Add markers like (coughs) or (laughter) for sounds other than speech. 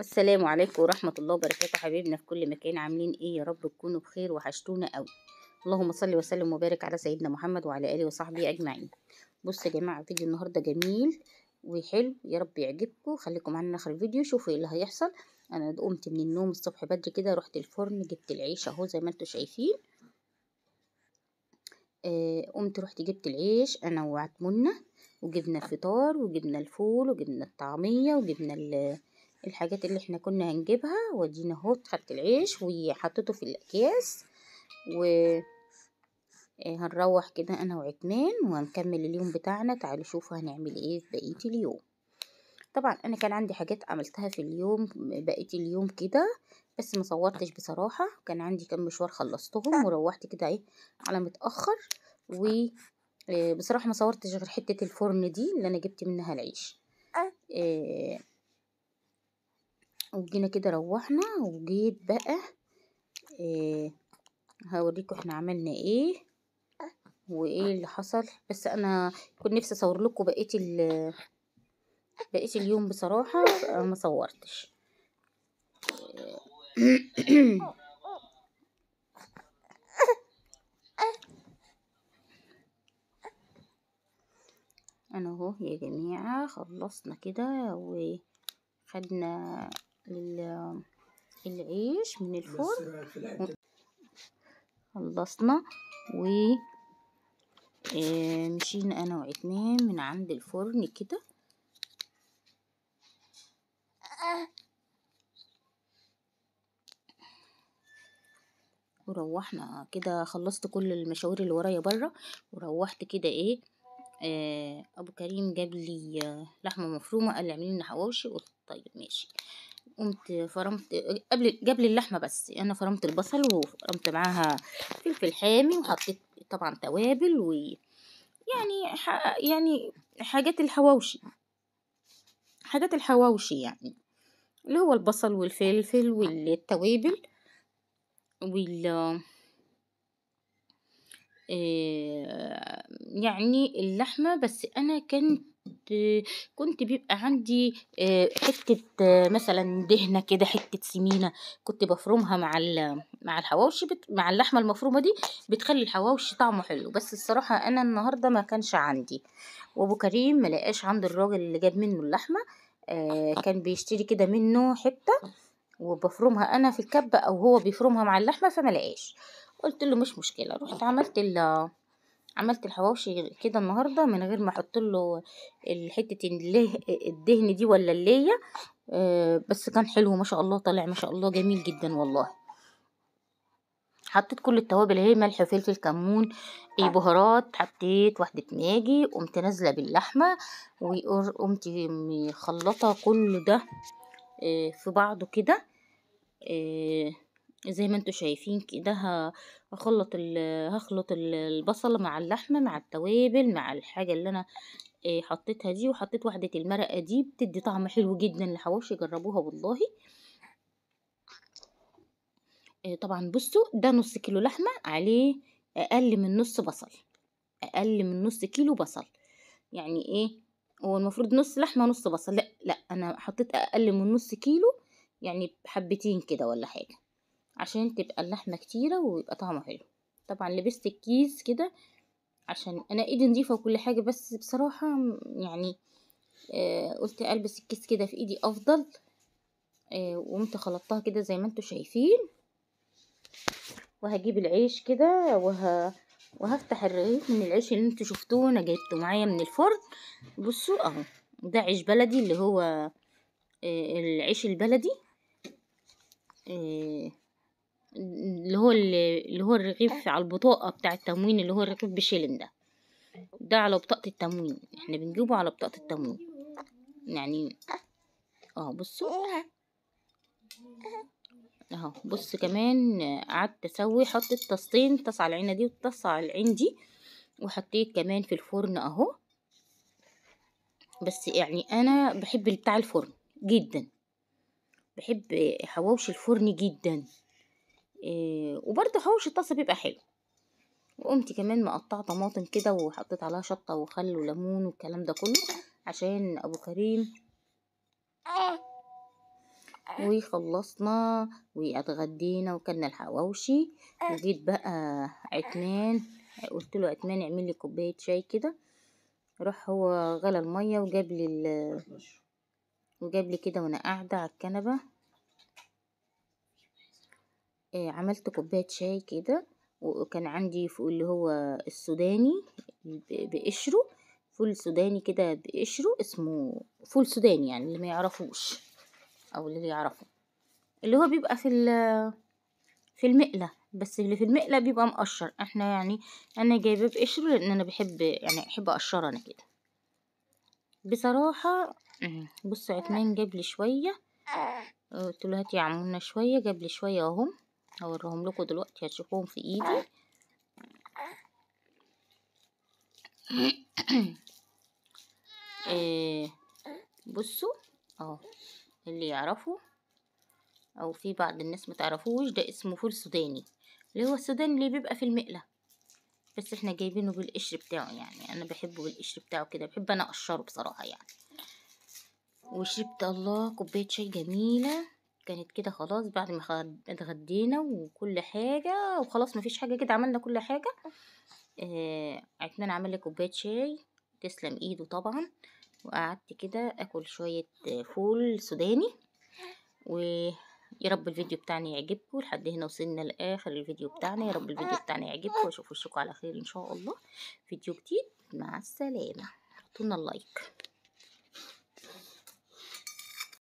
السلام عليكم ورحمة الله وبركاته حبيبنا في كل مكان عاملين ايه يا رب تكونوا بخير وحشتونا قوي اللهم صل وسلم وبارك على سيدنا محمد وعلى اله وصحبه اجمعين بصوا يا جماعة فيديو النهاردة جميل وحلو يا رب يعجبكم خليكم معانا اخر الفيديو شوفوا ايه اللي هيحصل انا قمت من النوم الصبح بدري كده رحت الفرن جبت العيش اهو زي ما انتوا شايفين آه قمت رحت جبت العيش انا وعتمنة وجبنا الفطار وجبنا الفول وجبنا الطعمية وجبنا الحاجات اللي احنا كنا هنجيبها ودينا اهو خدت العيش وحطيته في الاكياس و آه، هنروح كده انا وعتمان وهنكمل اليوم بتاعنا تعالوا شوفوا هنعمل ايه في بقيه اليوم طبعا انا كان عندي حاجات عملتها في اليوم بقيه اليوم كده بس ما صورتش بصراحة كان عندي كام مشوار خلصتهم آه. وروحت كده ايه على متأخر وبصراحة آه. آه، ما صورتش غير حتة الفرن دي اللي انا جبت منها العيش إيه وجينا كده روحنا وجيت بقى إيه هوريكم احنا عملنا ايه وايه اللي حصل بس انا كنت نفسي اصور لكم بقيه بقيت اليوم بصراحه ما صورتش (coughs) انا اهو يا جماعة خلصنا كده وخدنا العيش من الفرن خلصنا و آه، مشينا انا وعتمان من عند الفرن كده وروحنا كده خلصت كل المشاوير اللي ورايا بره وروحت كده ايه آه ابو كريم جاب لي آه لحمه مفرومه قال لي اعملي لنا حواوشي قلت طيب ماشي قمت فرمت قبل جاب لي اللحمه بس انا فرمت البصل وفرمت معاها فلفل حامي وحطيت طبعا توابل و يعني ح... يعني حاجات الحواوشي حاجات الحواوشي يعني اللي هو البصل والفلفل والتوابل وال آه، يعني اللحمة بس أنا كنت كنت بيبقى عندي آه، حتة آه، مثلا دهنة كده حتة سمينة كنت بفرمها مع مع الحواوشي بت... مع اللحمة المفرومة دي بتخلي الحواوشي طعمه حلو بس الصراحة أنا النهاردة ما كانش عندي وأبو كريم ملقاش عند الراجل اللي جاب منه اللحمة كان بيشتري كده منه حتة وبفرمها انا في الكبة او هو بيفرمها مع اللحمة فما لقاش قلت له مش مشكلة رحت عملت ال عملت الحواوشي كده النهاردة من غير ما احط له حتة الدهن دي ولا اللية آه، بس كان حلو ما شاء الله طالع ما شاء الله جميل جدا والله حطيت كل التوابل اهي ملح وفلفل كمون اي بهارات حطيت واحدة ماجي قمت نازلة باللحمة وقمت مخلطة كل ده آه، في بعضه كده آه، زي ما انتوا شايفين كده هخلط هخلط البصل مع اللحمه مع التوابل مع الحاجه اللي انا آه، حطيتها دي وحطيت وحده المرقه دي بتدي طعم حلو جدا لحواوشي جربوها والله آه، طبعا بصوا ده نص كيلو لحمه عليه اقل من نص بصل اقل من نص كيلو بصل يعني ايه هو المفروض نص لحمه ونص بصل لا لا انا حطيت اقل من نص كيلو يعني حبتين كده ولا حاجة عشان تبقى اللحمة كتيرة ويبقى طعمها حلو طبعا لبست الكيس كده عشان انا ايدي نظيفة وكل حاجة بس بصراحة يعني آه قلت البس الكيس كده في ايدي افضل آه وقمت خلطتها كده زي ما انتوا شايفين وهجيب العيش كده وه... وهفتح الرغيف من العيش اللي انتوا شفتوه انا جبته معايا من الفرن بصوا اهو ده عيش بلدي اللي هو آه، العيش البلدي إيه، اللي هو اللي هو الرغيف على البطاقة بتاع التموين اللي هو الرغيف بشيلن ده ده على بطاقة التموين احنا بنجيبه على بطاقة التموين يعني اه بصوا اهو بص كمان قعدت اسوي حطيت طاستين طاس على العينة دي وطاس على العين دي وحطيت كمان في الفرن اهو بس يعني انا بحب بتاع الفرن جدا بحب حواوشي الفرن جدا آه، وبرده حواوشي الطاسة بيبقى حلو وقمت كمان مقطعة طماطم كده وحطيت عليها شطة وخل وليمون والكلام ده كله عشان ابو كريم وخلصنا واتغدينا وكلنا الحواوشي وجيت بقى عتمان قلت له عتمان اعمل لي كوبايه شاي كده راح هو غلى الميه وجاب لي وجاب لي كده وانا قاعده على الكنبه آه عملت كوبايه شاي كده وكان عندي فوق اللي هو السوداني بقشره فول سوداني كده بقشره اسمه فول سوداني يعني اللي ما يعرفوش او اللي يعرفه اللي هو بيبقى في في المقله بس اللي في المقله بيبقى مقشر احنا يعني انا جايبه بقشره لان انا بحب يعني احب اقشره انا كده بصراحه إيه. بص عثمان جاب لي شويه قلت له هاتي يا عمونا شويه جاب لي شويه اهم هوريهم لكم دلوقتي هتشوفوهم في ايدي إيه، بصوا اهو اللي يعرفه او في بعض الناس متعرفوش ده اسمه فول سوداني اللي هو السوداني اللي بيبقى في المقله بس احنا جايبينه بالقشر بتاعه يعني انا بحبه بالقشر بتاعه كده بحب انا اقشره بصراحه يعني وشربت الله كوباية شاي جميلة كانت كده خلاص بعد ما اتغدينا وكل حاجة وخلاص مفيش حاجة كده عملنا كل حاجة آه عدنا نعمل لي كوباية شاي تسلم ايده طبعا وقعدت كده اكل شوية فول سوداني ويارب رب الفيديو بتاعنا يعجبكم لحد هنا وصلنا لاخر الفيديو بتاعنا يا رب الفيديو بتاعنا يعجبكم واشوف وشكم على خير ان شاء الله فيديو جديد مع السلامه حطولنا اللايك